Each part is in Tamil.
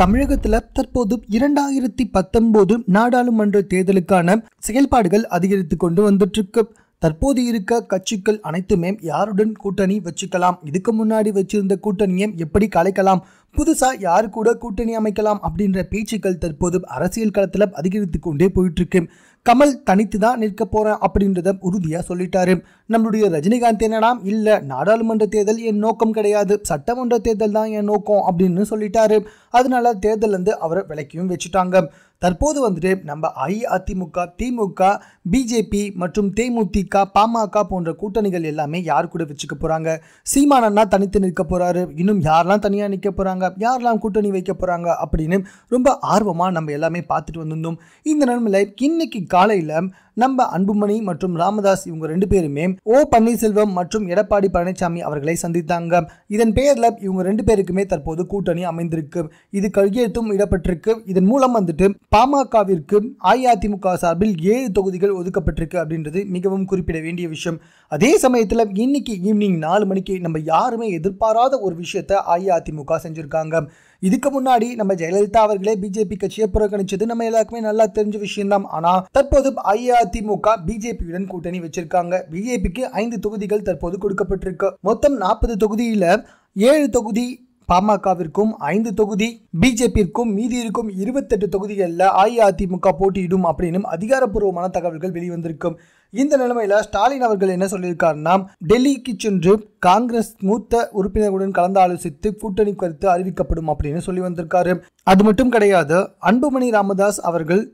தமிழகத்தில் தற்போது இரண்டாயிரத்தி பத்தொன்பது நாடாளுமன்ற தேர்தலுக்கான செயல்பாடுகள் அதிகரித்து கொண்டு வந்துட்டு இருக்கு தற்போது இருக்க கட்சிகள் அனைத்துமே யாருடன் கூட்டணி வச்சுக்கலாம் இதுக்கு முன்னாடி வச்சிருந்த கூட்டணியை எப்படி கலைக்கலாம் புதுசாக யார் கூட கூட்டணி அமைக்கலாம் அப்படின்ற பேச்சுக்கள் தற்போது அரசியல் களத்தில் அதிகரித்து கொண்டே இருக்கு கமல் தனித்து தான் நிற்க போகிறேன் அப்படின்றத உறுதியாக சொல்லிட்டாரு நம்மளுடைய ரஜினிகாந்த் என்னன்னா இல்லை நாடாளுமன்ற தேர்தல் என் நோக்கம் கிடையாது சட்டமன்ற தேர்தல் தான் என் நோக்கம் அப்படின்னு சொல்லிட்டாரு அதனால தேர்தல் வந்து அவரை விலக்கியும் வச்சுட்டாங்க தற்போது வந்துட்டு நம்ம அஇஅதிமுக திமுக பிஜேபி மற்றும் தேமுதிக பாமக போன்ற கூட்டணிகள் எல்லாமே யார் கூட வச்சுக்க போகிறாங்க சீமானன்னா தனித்து நிற்க போகிறாரு இன்னும் யாரெல்லாம் தனியாக நிற்க போகிறாங்க யாரெல்லாம் கூட்டணி வைக்க போகிறாங்க அப்படின்னு ரொம்ப ஆர்வமாக நம்ம எல்லாமே பார்த்துட்டு வந்திருந்தோம் இந்த நிலைமையில் இன்னைக்கு காலையில் நம்ம அன்புமணி மற்றும் ராமதாஸ் இவங்க ரெண்டு பேருமே ஓ பன்னீர்செல்வம் மற்றும் எடப்பாடி பழனிசாமி அவர்களை சந்தித்தாங்க இதன் பெயரில் இவங்க ரெண்டு பேருக்குமே தற்போது கூட்டணி அமைந்திருக்கு இது கையெழுத்தும் இடப்பட்டிருக்கு இதன் மூலம் வந்துட்டு பாமகவிற்கு அஇஅதிமுக சார்பில் ஏழு தொகுதிகள் ஒதுக்கப்பட்டிருக்கு அப்படின்றது மிகவும் குறிப்பிட வேண்டிய விஷயம் அதே சமயத்தில் இன்னைக்கு ஈவினிங் நாலு மணிக்கு நம்ம யாருமே எதிர்பாராத ஒரு விஷயத்தை அஇஅதிமுக செஞ்சிருக்காங்க இருக்காங்க இதுக்கு முன்னாடி நம்ம ஜெயலலிதா அவர்களே பிஜேபி கட்சியை புறக்கணிச்சது நம்ம எல்லாருக்குமே நல்லா தெரிஞ்ச விஷயம்தான் ஆனால் தற்போது அஇஅதிமுக பிஜேபியுடன் கூட்டணி வச்சிருக்காங்க பிஜேபிக்கு ஐந்து தொகுதிகள் தற்போது கொடுக்கப்பட்டிருக்கு மொத்தம் நாற்பது தொகுதியில் ஏழு தொகுதி பாமகவிற்கும் ஐந்து தொகுதி பிஜேபிற்கும் மீதி இருக்கும் இருபத்தெட்டு தொகுதிகளில் அஇஅதிமுக போட்டியிடும் அப்படின்னு அதிகாரப்பூர்வமான தகவல்கள் வெளிவந்திருக்கும் இந்த நிலைமையில ஸ்டாலின் அவர்கள் என்ன சொல்லியிருக்காருன்னா டெல்லிக்கு சென்று காங்கிரஸ் மூத்த உறுப்பினர்களுடன் கலந்து ஆலோசித்து கூட்டணி கருத்து அறிவிக்கப்படும் அப்படின்னு சொல்லி வந்திருக்காரு அது மட்டும் கிடையாது அன்புமணி ராமதாஸ் அவர்கள்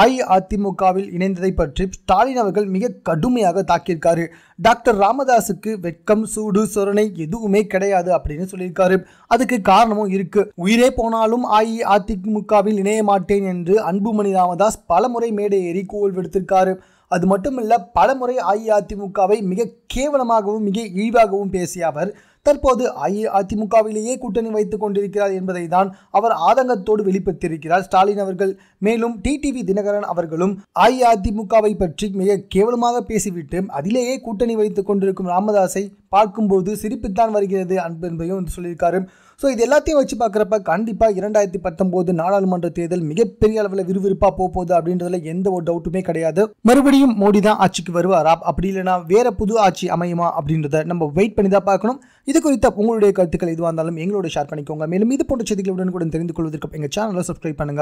அஇஅதிமுகவில் இணைந்ததை பற்றி ஸ்டாலின் அவர்கள் மிக கடுமையாக தாக்கியிருக்காரு டாக்டர் ராமதாஸுக்கு வெட்கம் சூடு சொரணை எதுவுமே கிடையாது அப்படின்னு சொல்லியிருக்காரு அதுக்கு காரணமும் இருக்கு உயிரே போனாலும் அஇஅதிமுகவில் இணைய மாட்டேன் என்று அன்புமணி ராமதாஸ் பலமுறை மேடை ஏறி கோல் விடுத்திருக்காரு அது மட்டும் மட்டுமில்ல பலமுறை அஇஅதிமுகவை மிக கேவலமாகவும் மிக இழிவாகவும் பேசிய அவர் தற்போது அஇஅதிமுகவிலேயே கூட்டணி வைத்துக் கொண்டிருக்கிறார் என்பதை தான் அவர் ஆதங்கத்தோடு வெளிப்படுத்தியிருக்கிறார் ஸ்டாலின் அவர்கள் மேலும் டிடிவி தினகரன் அவர்களும் அஇஅதிமுகவை பற்றி மிக கேவலமாக பேசிவிட்டு அதிலேயே கூட்டணி வைத்துக் கொண்டிருக்கும் ராமதாஸை பார்க்கும்போது சிரிப்புத்தான் வருகிறது அன்பு என்பதையும் வந்து சொல்லியிருக்காரு ஸோ இது எல்லாத்தையும் வச்சு பார்க்குறப்ப கண்டிப்பாக இரண்டாயிரத்தி பத்தொம்போது நாடாளுமன்ற தேர்தல் மிகப்பெரிய அளவில் விறுவிறுப்பாக போக போகுது அப்படின்றதுல எந்த ஒரு டவுட்டுமே கிடையாது மறுபடியும் மோடி தான் ஆட்சிக்கு வருவாரா அப்படி இல்லைனா வேற புது ஆட்சி அமையுமா அப்படின்றத நம்ம வெயிட் பண்ணி தான் பார்க்கணும் இது குறித்த உங்களுடைய கருத்துக்கள் எதுவாக இருந்தாலும் எங்களோட ஷேர் பண்ணிக்கோங்க மேலும் இது போன்ற செய்திகளுடன் கூட தெரிந்து கொள்வதற்கு எங்கள் சேனலை சப்ஸ்கிரைப் பண்ணுங்கள்